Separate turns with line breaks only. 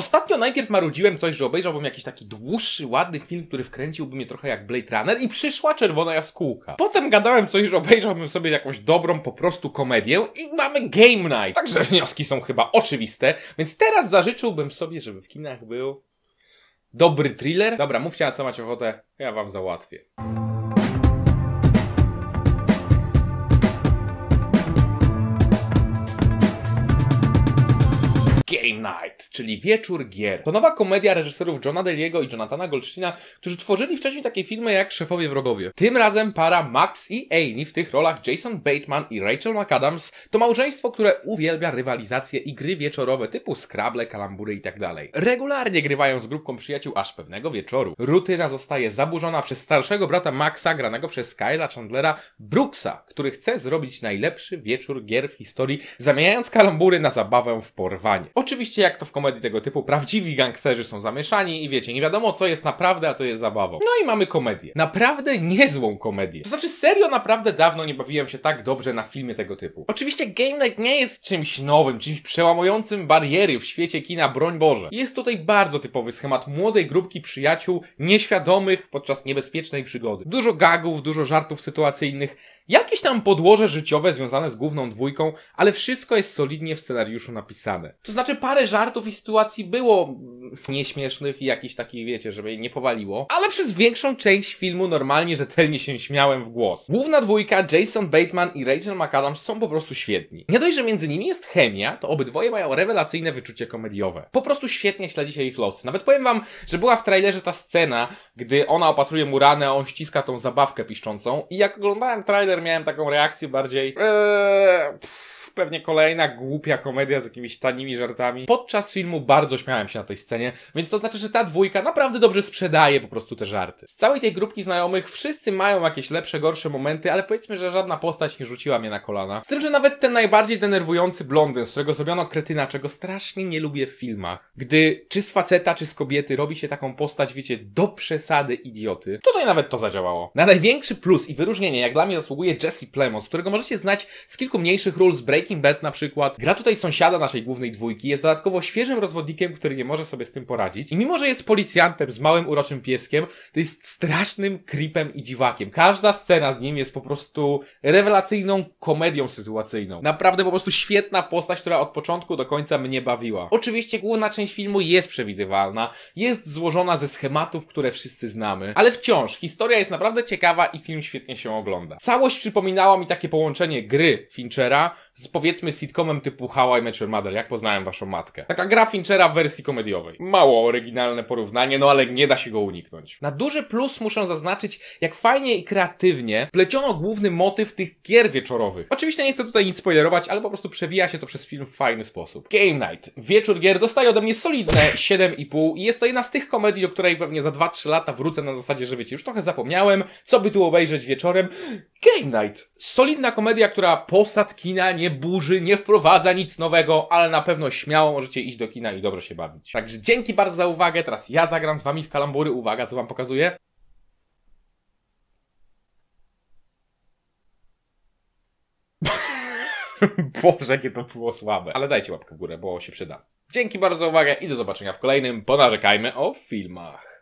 Ostatnio najpierw marudziłem coś, że obejrzałbym jakiś taki dłuższy, ładny film, który wkręciłby mnie trochę jak Blade Runner i przyszła Czerwona Jaskółka. Potem gadałem coś, że obejrzałbym sobie jakąś dobrą po prostu komedię i mamy Game Night. Także wnioski są chyba oczywiste, więc teraz zażyczyłbym sobie, żeby w kinach był dobry thriller. Dobra, mówcie na co macie ochotę, ja wam załatwię. Night, czyli Wieczór Gier. To nowa komedia reżyserów Johna Deliego i Jonathana Goldsteina, którzy tworzyli wcześniej takie filmy jak Szefowie Wrogowie. Tym razem para Max i Amy w tych rolach Jason Bateman i Rachel McAdams to małżeństwo, które uwielbia rywalizację i gry wieczorowe typu Scrabble, kalambury itd. Tak Regularnie grywają z grupką przyjaciół aż pewnego wieczoru. Rutyna zostaje zaburzona przez starszego brata Maxa, granego przez Kyla Chandlera Brooksa, który chce zrobić najlepszy wieczór gier w historii, zamieniając kalambury na zabawę w porwanie. Oczywiście Oczywiście, jak to w komedii tego typu, prawdziwi gangsterzy są zamieszani i wiecie, nie wiadomo co jest naprawdę, a co jest zabawą. No i mamy komedię. Naprawdę niezłą komedię. To znaczy, serio, naprawdę dawno nie bawiłem się tak dobrze na filmie tego typu. Oczywiście Game Night nie jest czymś nowym, czymś przełamującym bariery w świecie kina, broń Boże. Jest tutaj bardzo typowy schemat młodej grupki przyjaciół, nieświadomych podczas niebezpiecznej przygody. Dużo gagów, dużo żartów sytuacyjnych, jakieś tam podłoże życiowe związane z główną dwójką, ale wszystko jest solidnie w scenariuszu napisane. To znaczy parę parę żartów i sytuacji było nieśmiesznych i jakichś takich, wiecie, żeby nie powaliło, ale przez większą część filmu normalnie rzetelnie się śmiałem w głos. Główna dwójka, Jason Bateman i Rachel McAdams są po prostu świetni. Nie dość, że między nimi jest chemia, to obydwoje mają rewelacyjne wyczucie komediowe. Po prostu świetnie śledzicie ich losy. Nawet powiem wam, że była w trailerze ta scena, gdy ona opatruje mu ranę, a on ściska tą zabawkę piszczącą i jak oglądałem trailer miałem taką reakcję bardziej... Eee, pff pewnie kolejna głupia komedia z jakimiś tanimi żartami. Podczas filmu bardzo śmiałem się na tej scenie, więc to znaczy, że ta dwójka naprawdę dobrze sprzedaje po prostu te żarty. Z całej tej grupki znajomych wszyscy mają jakieś lepsze, gorsze momenty, ale powiedzmy, że żadna postać nie rzuciła mnie na kolana. Z tym, że nawet ten najbardziej denerwujący blondyn, z którego zrobiono kretyna, czego strasznie nie lubię w filmach. Gdy czy z faceta, czy z kobiety robi się taką postać, wiecie, do przesady idioty, tutaj nawet to zadziałało. Na największy plus i wyróżnienie, jak dla mnie zasługuje Jesse Plemons, którego możecie znać z kilku mniejszych ról z Breaking Breaking Bad na przykład gra tutaj sąsiada naszej głównej dwójki, jest dodatkowo świeżym rozwodnikiem, który nie może sobie z tym poradzić. I mimo, że jest policjantem z małym uroczym pieskiem, to jest strasznym creepem i dziwakiem. Każda scena z nim jest po prostu rewelacyjną komedią sytuacyjną. Naprawdę po prostu świetna postać, która od początku do końca mnie bawiła. Oczywiście główna część filmu jest przewidywalna, jest złożona ze schematów, które wszyscy znamy, ale wciąż historia jest naprawdę ciekawa i film świetnie się ogląda. Całość przypominała mi takie połączenie gry Finchera z powiedzmy sitcomem typu How I Met Your Mother, jak poznałem waszą matkę. Taka gra Finchera w wersji komediowej. Mało oryginalne porównanie, no ale nie da się go uniknąć. Na duży plus muszę zaznaczyć, jak fajnie i kreatywnie pleciono główny motyw tych gier wieczorowych. Oczywiście nie chcę tutaj nic spoilerować, ale po prostu przewija się to przez film w fajny sposób. Game Night, wieczór gier, dostaje ode mnie solidne 7,5 i jest to jedna z tych komedii, o której pewnie za 2-3 lata wrócę na zasadzie, że wiecie, już trochę zapomniałem, co by tu obejrzeć wieczorem. Game Night. Solidna komedia, która posad kina nie burzy, nie wprowadza nic nowego, ale na pewno śmiało możecie iść do kina i dobrze się bawić. Także dzięki bardzo za uwagę, teraz ja zagram z wami w kalambury. Uwaga, co wam pokazuję. Boże, jakie to było słabe. Ale dajcie łapkę w górę, bo się przyda. Dzięki bardzo za uwagę i do zobaczenia w kolejnym Ponarzekajmy o filmach.